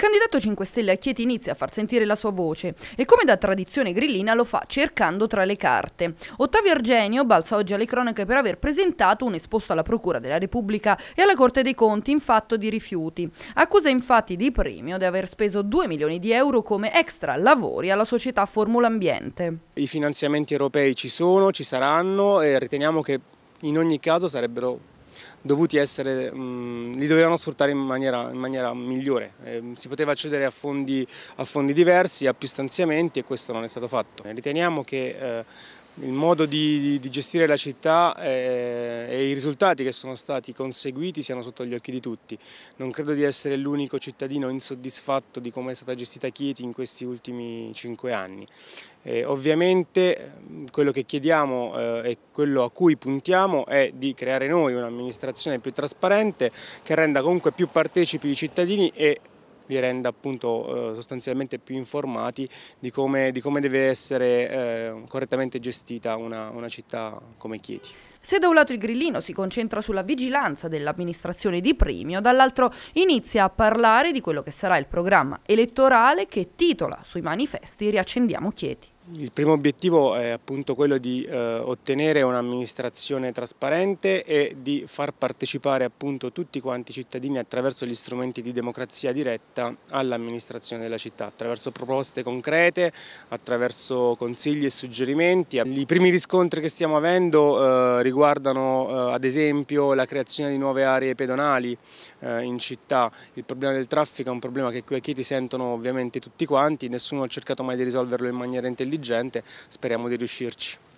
candidato 5 Stelle a Chieti inizia a far sentire la sua voce e come da tradizione grillina lo fa cercando tra le carte. Ottavio Argenio balza oggi alle cronache per aver presentato un esposto alla Procura della Repubblica e alla Corte dei Conti in fatto di rifiuti. Accusa infatti di premio di aver speso 2 milioni di euro come extra lavori alla società Formula Ambiente. I finanziamenti europei ci sono, ci saranno e riteniamo che in ogni caso sarebbero dovuti essere, mh, mm, li dovevano sfruttare in maniera, in maniera migliore. Eh, si poteva accedere a fondi, a fondi, diversi, a più stanziamenti e questo non è stato fatto. Riteniamo che eh, il modo di, di, gestire la città e, eh, e i risultati che sono stati conseguiti siano sotto gli occhi di tutti. Non credo di essere l'unico cittadino insoddisfatto di come è stata gestita Chieti in questi ultimi cinque anni. Eh, ovviamente eh, quello che chiediamo eh, e quello a cui puntiamo è di creare noi un'amministrazione più trasparente che renda comunque più partecipi i cittadini e li renda appunto eh, sostanzialmente più informati di come, di come deve essere eh, correttamente gestita una, una città come Chieti. Se da un lato il grillino si concentra sulla vigilanza dell'amministrazione di Primio, dall'altro inizia a parlare di quello che sarà il programma elettorale che titola sui manifesti Riaccendiamo Chieti. Il primo obiettivo è appunto quello di eh, ottenere un'amministrazione trasparente e di far partecipare appunto tutti quanti i cittadini attraverso gli strumenti di democrazia diretta all'amministrazione della città, attraverso proposte concrete, attraverso consigli e suggerimenti. I primi riscontri che stiamo avendo eh, riguardano eh, ad esempio la creazione di nuove aree pedonali eh, in città. Il problema del traffico è un problema che qui a Chieti sentono ovviamente tutti quanti, nessuno ha cercato mai di risolverlo in maniera intelligente intelligente, speriamo di riuscirci.